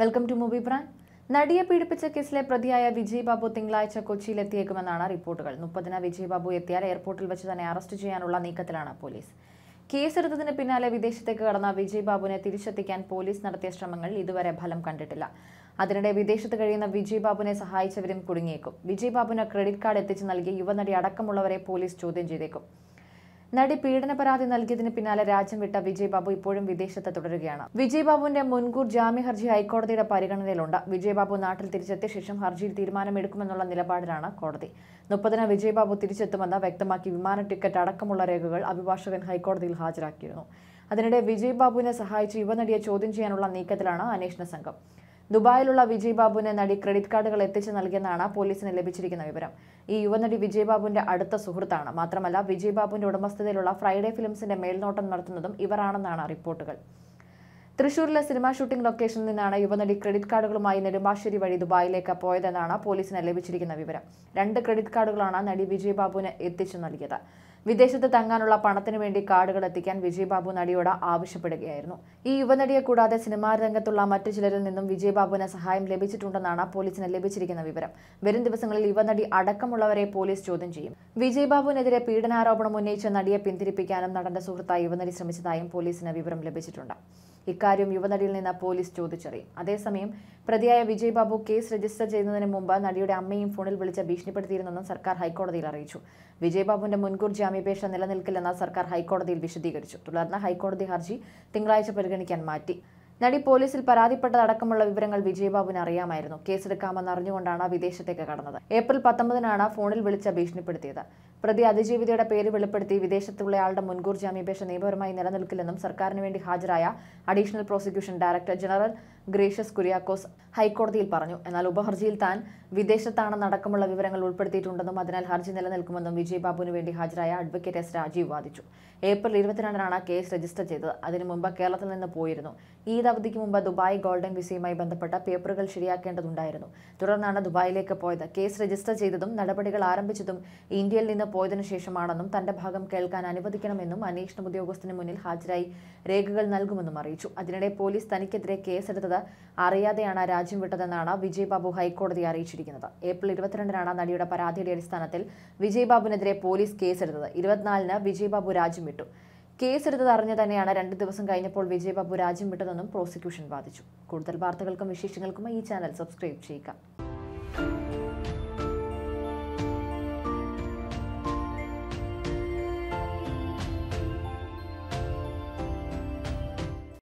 welcome to movie brand നടിയെ പീഡിപ്പിച്ച കേസിലെ പ്രതിയായ വിജയ് ബാബു തിങ്കളാഴ്ച കൊച്ചിയിലെത്തിയേക്കുമെന്നാണ് റിപ്പോർട്ടുകൾ മുപ്പതിന് വിജയ് ബാബു എത്തിയാൽ എയർപോർട്ടിൽ വെച്ച് തന്നെ അറസ്റ്റ് ചെയ്യാനുള്ള നീക്കത്തിലാണ് പോലീസ് കേസെടുത്തതിന് പിന്നാലെ വിദേശത്തേക്ക് കടന്ന വിജയ് ബാബുവിനെ തിരിച്ചെത്തിക്കാൻ പോലീസ് നടത്തിയ ശ്രമങ്ങൾ ഇതുവരെ ഫലം കണ്ടിട്ടില്ല അതിനിടെ വിദേശത്ത് കഴിയുന്ന വിജയ് ബാബുവിനെ സഹായിച്ചവരും കുടുങ്ങിയേക്കും വിജയ് ബാബുവിന് ക്രെഡിറ്റ് കാർഡ് എത്തിച്ചു നൽകിയ യുവനടി അടക്കമുള്ളവരെ പോലീസ് ചോദ്യം ചെയ്തേക്കും നടി പീഡന പരാതി നൽകിയതിന് പിന്നാലെ രാജ്യം വിട്ട വിജയ് ബാബു ഇപ്പോഴും വിദേശത്ത് തുടരുകയാണ് വിജയ് ബാബുവിന്റെ മുൻകൂർ ജാമ്യ ഹർജി ഹൈക്കോടതിയുടെ പരിഗണനയിലുണ്ട് വിജയ് ബാബു നാട്ടിൽ തിരിച്ചെത്തിയ ശേഷം ഹർജിയിൽ തീരുമാനമെടുക്കുമെന്നുള്ള നിലപാടിലാണ് കോടതി മുപ്പതിന് വിജയ് ബാബു തിരിച്ചെത്തുമെന്ന് വ്യക്തമാക്കി വിമാന ടിക്കറ്റ് അടക്കമുള്ള രേഖകൾ അഭിഭാഷകൻ ഹൈക്കോടതിയിൽ ഹാജരാക്കിയിരുന്നു അതിനിടെ വിജയ് ബാബുവിനെ സഹായിച്ച് യുവനടിയെ ചോദ്യം ചെയ്യാനുള്ള നീക്കത്തിലാണ് അന്വേഷണ സംഘം ദുബായിലുള്ള വിജയ് ബാബുവിന് നടി ക്രെഡിറ്റ് കാർഡുകൾ എത്തിച്ചു നൽകിയെന്നാണ് പോലീസിന് ലഭിച്ചിരിക്കുന്ന വിവരം ഈ യുവനടി വിജയ് ബാബുവിന്റെ അടുത്ത സുഹൃത്താണ് മാത്രമല്ല വിജയ് ബാബുവിന്റെ ഉടമസ്ഥതയിലുള്ള ഫ്രൈഡേ ഫിലിംസിന്റെ മേൽനോട്ടം നടത്തുന്നതും ഇവരാണെന്നാണ് റിപ്പോർട്ടുകൾ തൃശൂരിലെ സിനിമാ ഷൂട്ടിംഗ് ലൊക്കേഷനിൽ നിന്നാണ് യുവനടി ക്രെഡിറ്റ് കാർഡുകളുമായി നെടുമ്പാശ്ശേരി വഴി ദുബായിലേക്ക് പോയതെന്നാണ് പോലീസിന് ലഭിച്ചിരിക്കുന്ന വിവരം രണ്ട് ക്രെഡിറ്റ് കാർഡുകളാണ് നടി വിജയ് ബാബുവിന് എത്തിച്ചു നൽകിയത് വിദേശത്ത് തങ്ങാനുള്ള പണത്തിന് വേണ്ടി കാർഡുകൾ എത്തിക്കാൻ വിജയ്ബാബു നടിയോട് ആവശ്യപ്പെടുകയായിരുന്നു ഈ യുവനടിയെ കൂടാതെ സിനിമാ രംഗത്തുള്ള മറ്റു ചിലരിൽ നിന്നും വിജയ്ബാബുവിന് സഹായം ലഭിച്ചിട്ടുണ്ടെന്നാണ് പോലീസിന് ലഭിച്ചിരിക്കുന്ന വിവരം വരും ദിവസങ്ങളിൽ യുവനടി അടക്കമുള്ളവരെ പോലീസ് ചോദ്യം ചെയ്യും വിജയ്ബാബുവിനെതിരെ പീഡനാരോപണം ഉന്നയിച്ച നടിയെ പിന്തിരിപ്പിക്കാനും നടന്റെ സുഹൃത്തായി യുവനടി ശ്രമിച്ചതായും പോലീസിന് വിവരം ലഭിച്ചിട്ടുണ്ട് ഇക്കാര്യം യുവനടിയിൽ നിന്ന് പോലീസ് ചോദിച്ചറിയും അതേസമയം പ്രതിയായ വിജയ് ബാബു കേസ് രജിസ്റ്റർ ചെയ്യുന്നതിന് മുമ്പ് നടിയുടെ അമ്മയും ഫോണിൽ വിളിച്ച് ഭീഷണിപ്പെടുത്തിയിരുന്നെന്നും സർക്കാർ ഹൈക്കോടതിയിൽ അറിയിച്ചു വിജയ് ബാബുവിന്റെ മുൻകൂർ ജാമ്യാപേക്ഷ നിലനിൽക്കില്ലെന്ന് സർക്കാർ ഹൈക്കോടതിയിൽ വിശദീകരിച്ചു തുടർന്ന് ഹൈക്കോടതി ഹർജി തിങ്കളാഴ്ച പരിഗണിക്കാൻ മാറ്റി നടി പോലീസിൽ പരാതിപ്പെട്ടതടക്കമുള്ള വിവരങ്ങൾ വിജയബാബുവിന് അറിയാമായിരുന്നു കേസെടുക്കാമെന്ന് അറിഞ്ഞുകൊണ്ടാണ് വിദേശത്തേക്ക് കടന്നത് ഏപ്രിൽ പത്തൊമ്പതിനാണ് ഫോണിൽ വിളിച്ച് ഭീഷണിപ്പെടുത്തിയത് പ്രതി അതിജീവിതയുടെ പേര് വെളിപ്പെടുത്തി വിദേശത്തുള്ളയാളുടെ മുൻകൂർ ജാമ്യാപേക്ഷ നിയമപരമായി നിലനിൽക്കില്ലെന്നും സർക്കാരിന് വേണ്ടി ഹാജരായ additional prosecution director general Gracious Kuriakose ഹൈക്കോടതിയിൽ പറഞ്ഞു എന്നാൽ ഉപഹർജിയിൽ താൻ വിദേശത്താണെന്ന് അടക്കമുള്ള വിവരങ്ങൾ ഉൾപ്പെടുത്തിയിട്ടുണ്ടെന്നും അതിനാൽ ഹർജി നിലനിൽക്കുമെന്നും വിജയ്ബാബുവിന് വേണ്ടി ഹാജരായ അഡ്വക്കേറ്റ് എസ് രാജീവ് വാദിച്ചു ഏപ്രിൽ ഇരുപത്തിരണ്ടിനാണ് കേസ് രജിസ്റ്റർ ചെയ്തത് അതിനു മുമ്പ് കേരളത്തിൽ നിന്ന് പോയിരുന്നു ഈ അവധിക്ക് മുമ്പ് ദുബായ് ഗോൾഡൻ വിസയുമായി ബന്ധപ്പെട്ട പേപ്പറുകൾ ശരിയാക്കേണ്ടതുണ്ടായിരുന്നു തുടർന്നാണ് ദുബായിലേക്ക് പോയത് കേസ് രജിസ്റ്റർ ചെയ്തതും നടപടികൾ ആരംഭിച്ചതും ഇന്ത്യയിൽ നിന്ന് പോയതിനു ശേഷമാണെന്നും തന്റെ ഭാഗം കേൾക്കാൻ അനുവദിക്കണമെന്നും അന്വേഷണ ഉദ്യോഗസ്ഥന് മുന്നിൽ ഹാജരായി രേഖകൾ നൽകുമെന്നും അറിയിച്ചു അതിനിടെ പോലീസ് തനിക്കെതിരെ കേസെടുത്തത് അറിയാതെയാണ് രാജ്യം വിട്ടതെന്നാണ് വിജയ് ബാബു ഹൈക്കോടതി അറിയിച്ചിരിക്കുന്നത് ഏപ്രിൽ ഇരുപത്തിരണ്ടിനാണ് നടിയുടെ പരാതിയുടെ അടിസ്ഥാനത്തിൽ ബാബുനെതിരെ പോലീസ് കേസെടുത്തത് ഇരുപത്തിനാലിന് ബാബു രാജ്യം വിട്ടു കേസെടുത്തത് അറിഞ്ഞു തന്നെയാണ് രണ്ട് ദിവസം കഴിഞ്ഞപ്പോൾ വിജയ് ബാബു രാജ്യം വിട്ടതെന്നും പ്രോസിക്യൂഷൻ വാദിച്ചു കൂടുതൽ വാർത്തകൾക്കും വിശേഷങ്ങൾക്കും ഈ ചാനൽ സബ്സ്ക്രൈബ് ചെയ്യുക